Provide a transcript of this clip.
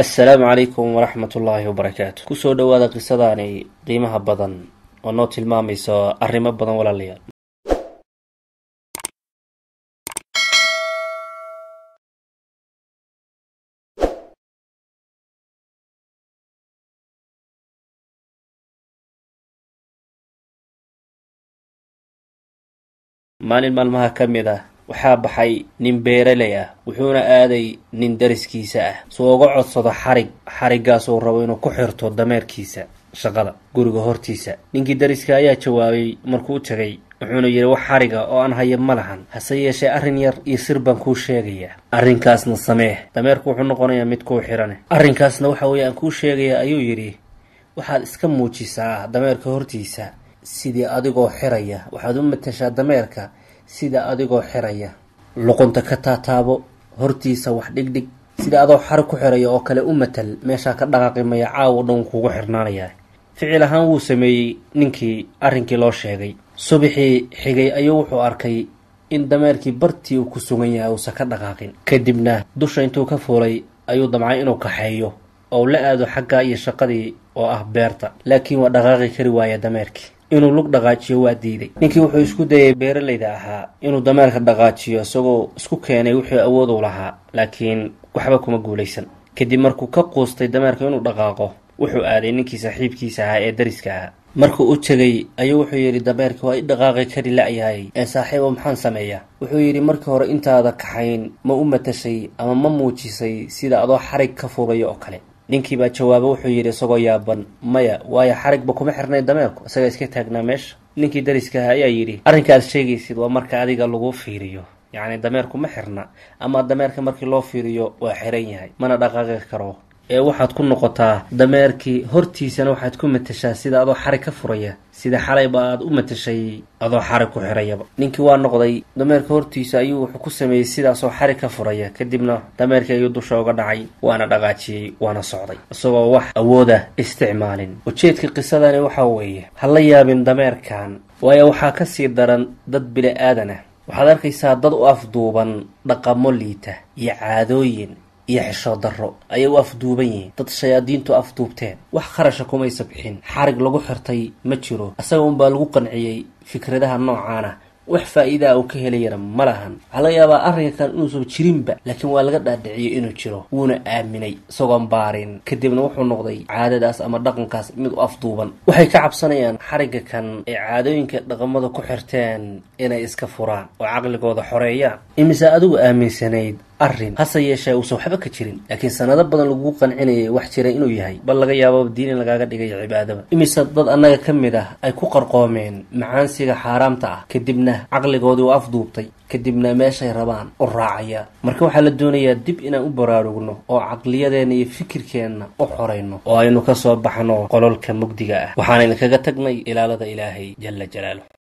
assalaamu calaykum waraxmat ullaahi wabarakaatu kusoo dhowaada qisadaani qiimaha badan oo noo tilmaamayso arrimo badan walaalayaal maalin maalmaha ka mid ah waxaa baxay nin beeraley ah wuxuuna aaday nin dariskiisa ah suu uga codsado xarig xariggaasuu rabo inuu ku xirto dameerkiisa shaqada guriga hortiisa ninkii dariska ayaa jawaabay markuu u tegay wuxuuna yidhi wax xariga oo aan hayo ma lahan hase yeeshee arrin yar iyo sir baan kuu sheegayaa arrinkaasna sameeh dameerku wuxuu noqonayaa mid kuu xidhaneh arrinkaasna waxa weeye aan kuu sheegayaa ayuu yidhi waxaad iska muujisaa dameerka hortiisa sidii adigoo xiraya waxaad u matashaa dameerka sida adigoo xiraya luqunta ka taataabo hortiisa wax dhigdhig sida adoo xari ku xiraya oo kale u matal meeshaa ka dhaqaaqi maya caawo dhan kugu xirnaanaya ficil ahaan wuu sameeyey ninkii arrinkii loo sheegay subaxii xigay ayuu wuxuu arkay in dameerkii bartii uu ku sugan yahay uusan ka dhaqaaqin kadibna dusha intuu ka fuulay ayuu damcay inuu kaxeeyo ou la aado xaggaa iyo shaqadii oo ah beerta laakiin waa dhaqaaqi kari waaya dameerkii inuu lug dhaqaajiyo waa diiday ninkii wuxuu isku dayay beeralayda ahaa inuu dameerka dhaqaajiyo isagoo isku keenay wuxuu awood u lahaa laakiin waxba kuma guulaysan kadib markuu ka quustay dameerka inuu dhaqaaqo wuxuu aaday ninkii saaxiibkiisa ahaa ee dariska ahaa markuu u tegay ayuu wuxuu yidhi dameerka waa i dhaqaaqi kari la-yahay ee saaxiibo maxaan sameeyaa wuxuu yidhi markii hore intaada kaxayn ma u matashay ama ma muujisay sida adoo xarig ka furayo oo kale ninkii baa jawaabo wuxuu yidhi isagoo yaaban maya waayo xarigba kuma xirnay dameerku isagaa iska taagnaa meesha ninkii dariska aha ayaa yidhi arrinkaad sheegaysid waa marka adiga lagu fiiriyo yacni dameerku ma xirna ama dameerka markii loo fiiriyo waa xiran yahay mana dhaqaaqi karo ee waxaad ku noqotaa dameerkii hortiisana waxaad ku matashaa sida adoo xari ka furaya sida xalayba aad u matashay adoo xari ku xirayaba ninkii waa noqday dameerka hortiisa ayuu wuxuu ku sameeyey sidaasoo xari ka furaya kadibna dameerkii ayuu dusha uga dhacay waana dhaqaajiyey waana socday isagoo wax awooda isticmaalin ujeedka qisadani waxaa weeye ha la yaabin dameerkan waayo waxaa ka sii daran dad bili aadan ah waxaad arkaysaa dad u afduuban dhaqamo liita iyo caadooyin iyo xishoo darro ayay u afduuban yihiin dad shayaadiintu afduubteen wax kharasha kumaysa bixin xarig lagu xirtay ma jiro asaga unbaa lagu qanciyey fikradaha noocaana wax faa'iidaa uu ka helayana ma lahan waxaa laga yaabaa arrinkan inuusan jirinba laakiin waa laga dhaadhiciyey inuu jiro wuuna aaminay isagoon baarin kadibna wuxuu noqday caadadaas ama dhaqankaas mid u afduuban waxay ka cabsanayaan xarigga kan ay caadooyinka dhaqamada ku xirteen inay iska furaan oo caqligooda xoreeyaan imise adigu aaminsanayd arin hase yeeshee uusan waxba ka jirin laakiin sanado badan lagugu qancinayay wax jira inuu yahay bal laga yaababa diin lagaaga dhigayo cibaadaba imise dad annaga ka mid ah ay ku qarqoomeen macaansiga xaaraamta ah kadibna caqligoodii u afduubtay kadibna meeshay rabaan u raacayaan marka waxaa la doonayaa dib inaan u baraarugno oo caqliyadeenna iyo fikirkeenna u xorayno oo aynu ka soo baxno qololka mugdiga ah waxaan idinkaga tagnay ilaalada ilaahay jala jalaaluh